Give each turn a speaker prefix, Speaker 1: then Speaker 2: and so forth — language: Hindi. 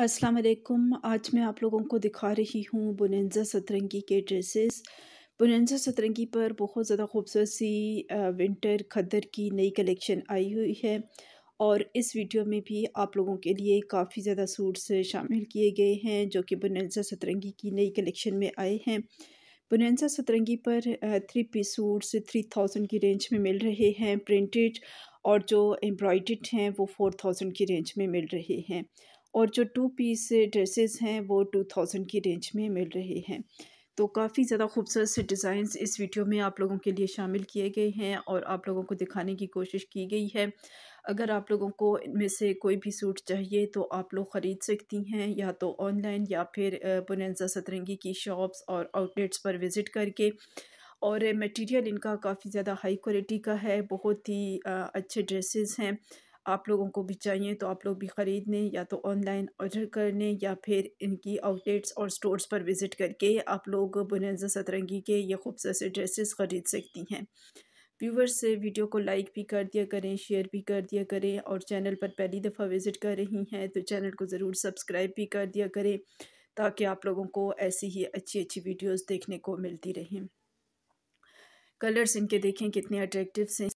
Speaker 1: अस्सलाम वालेकुम आज मैं आप लोगों को दिखा रही हूँ बुनंजा सतरंगी के ड्रेसेस बुनंजा सतरंगी पर बहुत ज़्यादा खूबसूरत सी विंटर खदर की नई कलेक्शन आई हुई है और इस वीडियो में भी आप लोगों के लिए काफ़ी ज़्यादा सूट्स शामिल किए गए हैं जो कि बुनंजा सतरंगी की नई कलेक्शन में आए हैं बुनंजा सतरंगी पर three piece suits three thousand की रेंज में मिल रहे हैं प्रिंटेड और जो एम्ब्रॉयड हैं वो फोर थाउजेंड की रेंज में मिल रहे हैं और जो टू पीस ड्रेसेस हैं वो टू थाउजेंड की रेंज में मिल रहे हैं तो काफ़ी ज़्यादा खूबसूरत से डिज़ाइंस इस वीडियो में आप लोगों के लिए शामिल किए गए हैं और आप लोगों को दिखाने की कोशिश की गई है अगर आप लोगों को इनमें से कोई भी सूट चाहिए तो आप लोग ख़रीद सकती हैं या तो ऑनलाइन या फिर बुनजा सतरंगी की शॉप्स और आउटलेट्स पर विज़िट करके और मटेरियल इनका काफ़ी ज़्यादा हाई क्वालिटी का है बहुत ही अच्छे ड्रेसेस हैं आप लोगों को भी चाहिए तो आप लोग भी ख़रीद लें या तो ऑनलाइन ऑर्डर कर लें या फिर इनकी आउटलेट्स और स्टोर्स पर विज़िट करके आप लोग बुनजा सतरंगी के ये खूबसूरत से ड्रेसेस ख़रीद सकती हैं व्यूवर्स से वीडियो को लाइक भी कर दिया करें शेयर भी कर दिया करें और चैनल पर पहली दफ़ा विज़िट कर रही हैं तो चैनल को ज़रूर सब्सक्राइब भी कर दिया करें ताकि आप लोगों को ऐसी ही अच्छी अच्छी वीडियोस देखने को मिलती रहें कलर्स इनके देखें कितने अट्रैक्टिव से